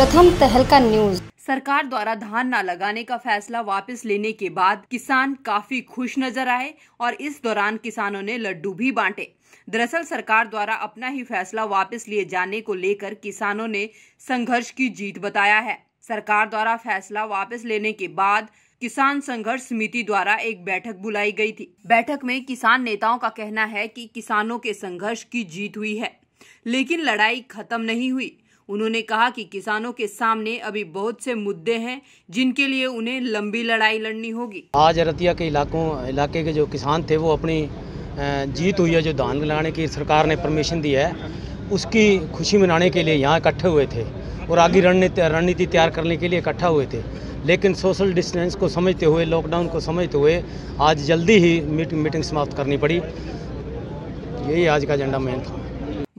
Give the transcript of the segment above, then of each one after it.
प्रथम का न्यूज सरकार द्वारा धान न लगाने का फैसला वापस लेने के बाद किसान काफी खुश नजर आए और इस दौरान किसानों ने लड्डू भी बांटे दरअसल सरकार द्वारा अपना ही फैसला वापस लिए जाने को लेकर किसानों ने संघर्ष की जीत बताया है सरकार द्वारा फैसला वापस लेने के बाद किसान संघर्ष समिति द्वारा एक बैठक बुलाई गई थी बैठक में किसान नेताओं का कहना है कि किसानों के संघर्ष की जीत हुई है लेकिन लड़ाई खत्म नहीं हुई उन्होंने कहा कि किसानों के सामने अभी बहुत से मुद्दे हैं जिनके लिए उन्हें लंबी लड़ाई लड़नी होगी आज अरतिया के इलाकों इलाके के जो किसान थे वो अपनी जीत हुई है जो धान लगाने की सरकार ने परमिशन दी है उसकी खुशी मनाने के लिए यहाँ इकट्ठे हुए थे और आगे रणनीति रणनीति तैयार करने के लिए इकट्ठा हुए थे लेकिन सोशल डिस्टेंस को समझते हुए लॉकडाउन को समझते हुए आज जल्दी ही मीटिंग मीटिंग समाप्त करनी पड़ी यही आज का एजेंडा मेन था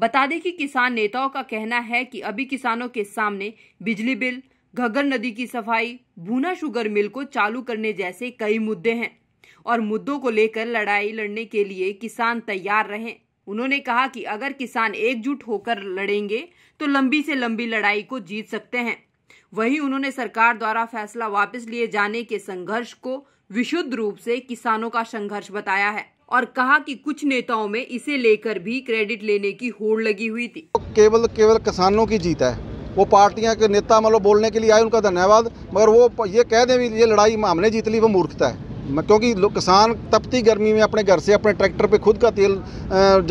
बता दें कि किसान नेताओं का कहना है कि अभी किसानों के सामने बिजली बिल घग्गर नदी की सफाई भूना शुगर मिल को चालू करने जैसे कई मुद्दे हैं और मुद्दों को लेकर लड़ाई लड़ने के लिए किसान तैयार रहे उन्होंने कहा कि अगर किसान एकजुट होकर लड़ेंगे तो लंबी से लंबी लड़ाई को जीत सकते हैं वहीं उन्होंने सरकार द्वारा फैसला वापस लिए जाने के संघर्ष को विशुद्ध रूप से किसानों का संघर्ष बताया है और कहा कि कुछ नेताओं में इसे लेकर भी क्रेडिट लेने की होड़ लगी हुई थी केवल केवल किसानों की जीत है वो पार्टियां के नेता मतलब बोलने के लिए आए उनका धन्यवाद मगर वो ये कह दें ये लड़ाई हमने जीत ली वो मूर्खता है क्योंकि किसान तपती गर्मी में अपने घर से अपने ट्रैक्टर पे खुद का तेल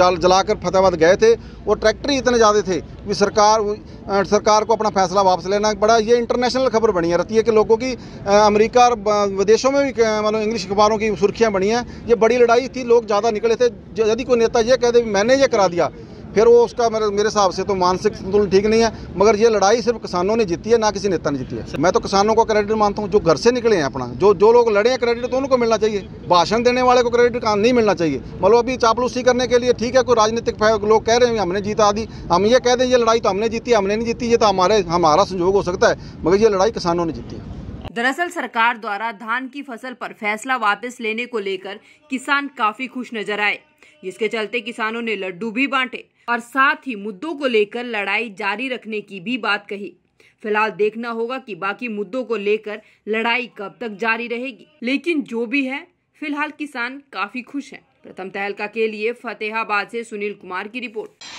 जल कर फतेहाबाद गए थे और ट्रैक्टर ही इतने ज़्यादा थे कि सरकार सरकार को अपना फैसला वापस लेना बड़ा ये इंटरनेशनल खबर बनी है रहती है कि लोगों की अमेरिका और विदेशों में भी मतलब इंग्लिश अखबारों की सुर्खियाँ बनी हैं ये बड़ी लड़ाई थी लोग ज़्यादा निकले थे यदि कोई नेता ये कह दे मैंने ये करा दिया फिर वो उसका मेरे मेरे हिसाब से तो मानसिक संतुलन ठीक नहीं है मगर ये लड़ाई सिर्फ किसानों ने जीती है ना किसी नेता ने जीती है मैं तो किसानों को क्रेडिट मानता हूँ जो घर से निकले हैं अपना जो जो लोग लड़े हैं क्रेडिट तो उनको मिलना चाहिए भाषण देने वाले को क्रेडिट नहीं मिलना चाहिए मतलब अभी चापलूसी करने के लिए ठीक है कोई राजनीतिक लोग कह रहे हैं हमने जीता आदि हम ये कह दें ये लड़ाई तो हमने जीती हमने नहीं जीती ये तो हमारे हमारा संयोग हो सकता है मगर ये लड़ाई किसानों ने जीती है दरअसल सरकार द्वारा धान की फसल पर फैसला वापस लेने को लेकर किसान काफी खुश नजर आए जिसके चलते किसानों ने लड्डू भी बांटे और साथ ही मुद्दों को लेकर लड़ाई जारी रखने की भी बात कही फिलहाल देखना होगा कि बाकी मुद्दों को लेकर लड़ाई कब तक जारी रहेगी लेकिन जो भी है फिलहाल किसान काफी खुश हैं। प्रथम तहलका के लिए फतेहाबाद से सुनील कुमार की रिपोर्ट